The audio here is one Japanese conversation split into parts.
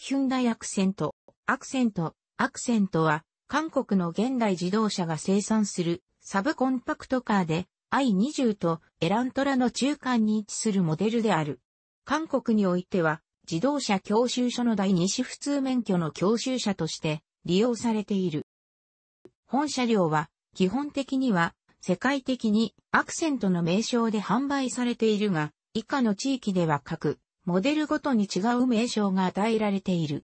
ヒュンダイアクセント、アクセント、アクセントは、韓国の現代自動車が生産するサブコンパクトカーで i20 とエラントラの中間に位置するモデルである。韓国においては自動車教習所の第二種普通免許の教習車として利用されている。本車両は基本的には世界的にアクセントの名称で販売されているが、以下の地域では各モデルごとに違う名称が与えられている。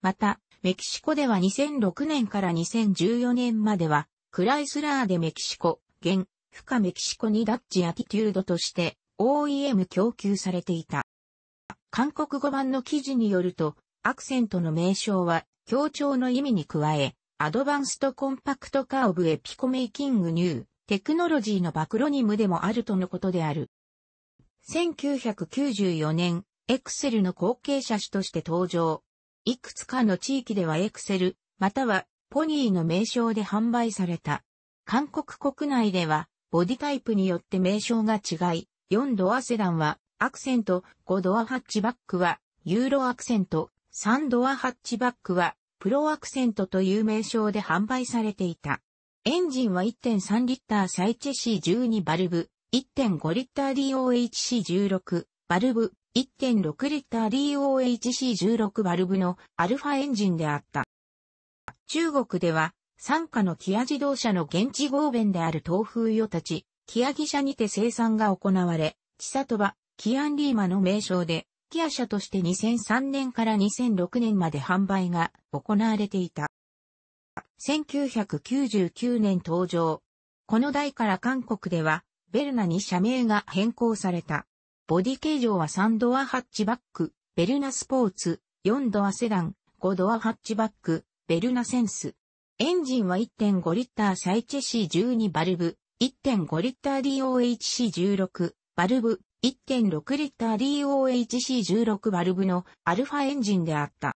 また、メキシコでは2006年から2014年までは、クライスラーでメキシコ、現、負荷メキシコにダッジアティテュードとして OEM 供給されていた。韓国語版の記事によると、アクセントの名称は、協調の意味に加え、アドバンストコンパクトカーブエピコメイキングニュー、テクノロジーのバクロニムでもあるとのことである。1994年、エクセルの後継者種として登場。いくつかの地域ではエクセル、またはポニーの名称で販売された。韓国国内では、ボディタイプによって名称が違い、4ドアセダンはアクセント、5ドアハッチバックはユーロアクセント、3ドアハッチバックはプロアクセントという名称で販売されていた。エンジンは1.3リッターサイチェシー12バルブ、1.5リッター DOHC16 バルブ、1.6リッター DOHC16 バルブのアルファエンジンであった。中国では、傘下のキア自動車の現地合弁である東風与たち、キアギ社にて生産が行われ、千里は、キアンリーマの名称で、キア社として2003年から2006年まで販売が行われていた。1999年登場。この代から韓国では、ベルナに社名が変更された。ボディ形状は3ドアハッチバック、ベルナスポーツ、4ドアセダン、5ドアハッチバック、ベルナセンス。エンジンは1.5リッターサイチェ C12 バルブ、1.5リッター DOHC16 バルブ、1.6リッター DOHC16 バルブのアルファエンジンであった。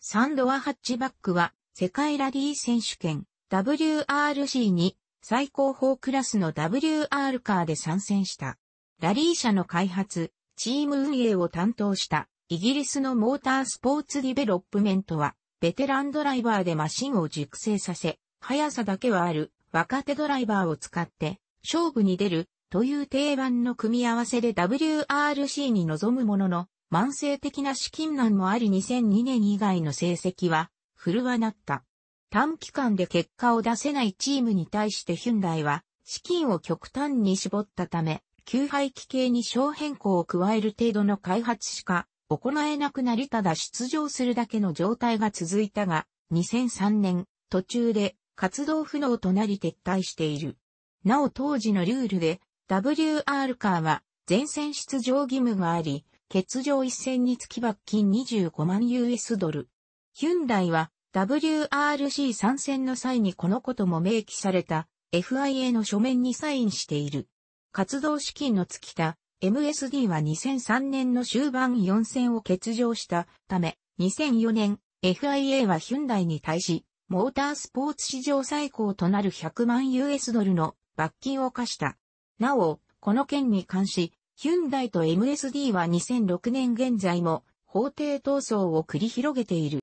サンドアハッチバックは世界ラリー選手権 WRC に最高峰クラスの WR カーで参戦した。ラリー車の開発、チーム運営を担当したイギリスのモータースポーツディベロップメントは、ベテランドライバーでマシンを熟成させ、速さだけはある若手ドライバーを使って勝負に出るという定番の組み合わせで WRC に臨むものの、慢性的な資金難もあり2002年以外の成績は振るわなった。短期間で結果を出せないチームに対してヒュンダイは資金を極端に絞ったため、旧廃機系に小変更を加える程度の開発しか行えなくなりただ出場するだけの状態が続いたが、2003年途中で活動不能となり撤退している。なお当時のルールで WR カーは前線出場義務があり、欠場一戦につき罰金25万 US ドル。ヒュンダイは WRC 参戦の際にこのことも明記された FIA の書面にサインしている。活動資金の尽きた MSD は2003年の終盤4戦を欠場したため、2004年 FIA はヒュンダイに対し、モータースポーツ史上最高となる100万 US ドルの罰金を課した。なお、この件に関し、ヒュンダイと MSD は2006年現在も法廷闘争を繰り広げている。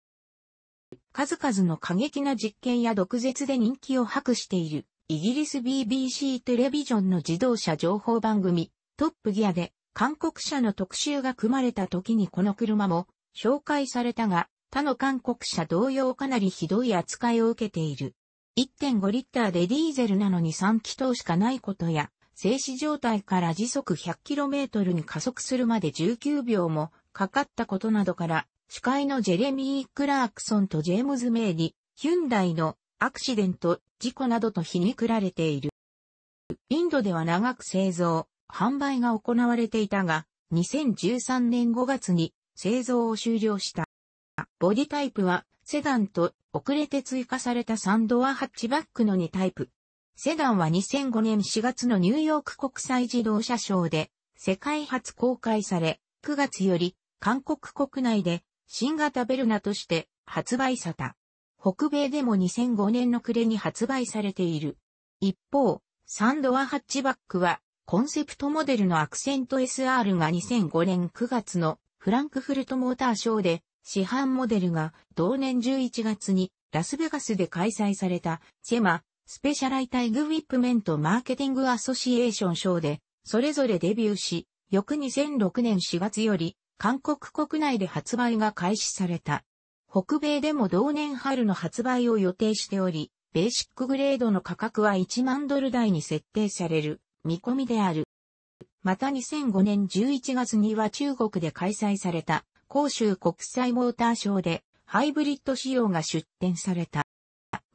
数々の過激な実験や毒舌で人気を博している、イギリス BBC テレビジョンの自動車情報番組、トップギアで、韓国車の特集が組まれた時にこの車も紹介されたが、他の韓国車同様かなりひどい扱いを受けている。1.5リッターでディーゼルなのに3気筒しかないことや、静止状態から時速 100km に加速するまで19秒もかかったことなどから、司会のジェレミー・クラークソンとジェームズ・メイに、ヒュンダイのアクシデント、事故などと皮肉られている。インドでは長く製造、販売が行われていたが、2013年5月に製造を終了した。ボディタイプはセダンと遅れて追加されたサンドアハッチバックの2タイプ。セダンは2005年4月のニューヨーク国際自動車ショーで世界初公開され、9月より韓国国内で新型ベルナとして発売された。北米でも2005年の暮れに発売されている。一方、サンドアハッチバックは、コンセプトモデルのアクセント SR が2005年9月のフランクフルトモーターショーで、市販モデルが同年11月にラスベガスで開催された、セマ、スペシャライタイグウィップメントマーケティングアソシエーションショーで、それぞれデビューし、翌2006年4月より、韓国国内で発売が開始された。北米でも同年春の発売を予定しており、ベーシックグレードの価格は1万ドル台に設定される見込みである。また2005年11月には中国で開催された広州国際モーターショーでハイブリッド仕様が出展された。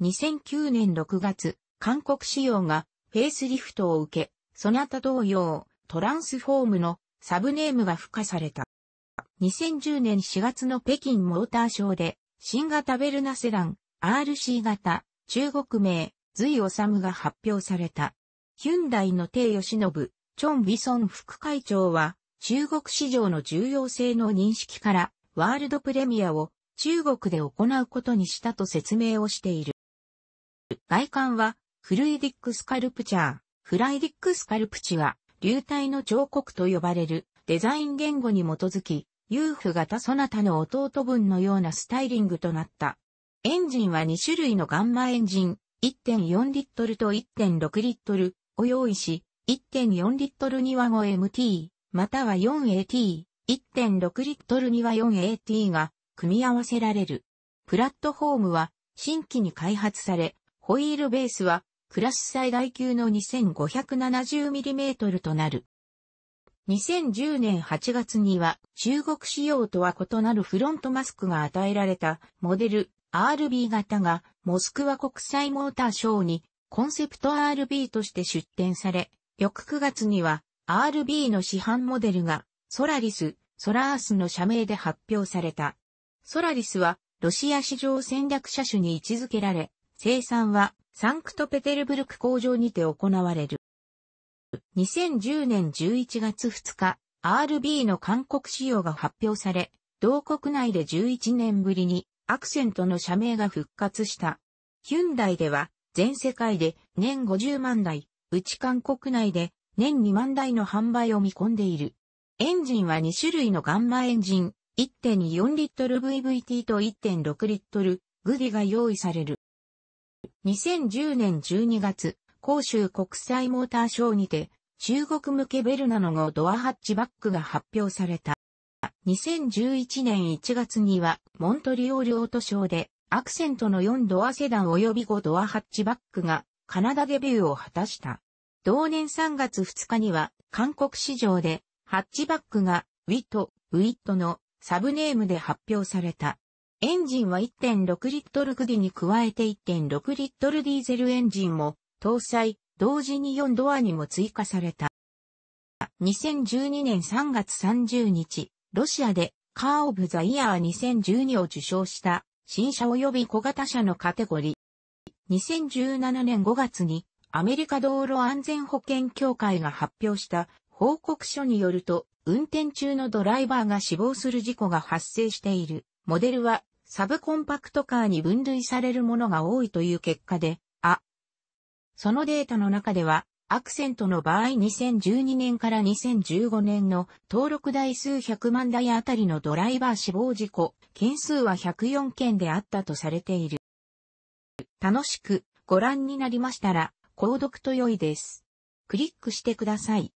2009年6月、韓国仕様がフェイスリフトを受け、そなた同様、トランスフォームのサブネームが付加された。2010年4月の北京モーターショーで、新型ベルナセラン RC 型、中国名、隋治が発表された。ヒュンダイの帝義信、チョン・ビソン副会長は、中国市場の重要性の認識から、ワールドプレミアを中国で行うことにしたと説明をしている。外観は、フルイディックスカルプチャー、フライディックスカルプチは、流体の彫刻と呼ばれるデザイン言語に基づき、ーフ型そなたの弟分のようなスタイリングとなった。エンジンは2種類のガンマエンジン、1.4リットルと1.6リットルを用意し、1.4リットルには 5MT、または 4AT、1.6リットルには 4AT が組み合わせられる。プラットフォームは新規に開発され、ホイールベースはクラス最大級の 2570mm となる。2010年8月には中国仕様とは異なるフロントマスクが与えられたモデル RB 型がモスクワ国際モーターショーにコンセプト RB として出展され、翌9月には RB の市販モデルがソラリス、ソラースの社名で発表された。ソラリスはロシア市場戦略車種に位置づけられ、生産はサンクトペテルブルク工場にて行われる。2010年11月2日、RB の韓国仕様が発表され、同国内で11年ぶりにアクセントの社名が復活した。ヒュンダイでは全世界で年50万台、うち韓国内で年2万台の販売を見込んでいる。エンジンは2種類のガンマエンジン、1.4リットル VVT と1.6リットルグディが用意される。2010年12月、広州国際モーターショーにて、中国向けベルナの後ドアハッチバックが発表された。2011年1月には、モントリオールオートショーで、アクセントの4ドアセダン及び5ドアハッチバックが、カナダデビューを果たした。同年3月2日には、韓国市場で、ハッチバックが、ウィット、ウィットのサブネームで発表された。エンジンは1.6リットルグディに加えて1.6リットルディーゼルエンジンも搭載、同時に4ドアにも追加された。2012年3月30日、ロシアでカーオブザイヤー2012を受賞した新車及び小型車のカテゴリー。2017年5月にアメリカ道路安全保険協会が発表した報告書によると、運転中のドライバーが死亡する事故が発生しているモデルはサブコンパクトカーに分類されるものが多いという結果で、そのデータの中では、アクセントの場合2012年から2015年の登録台数100万台あたりのドライバー死亡事故、件数は104件であったとされている。楽しくご覧になりましたら、購読と良いです。クリックしてください。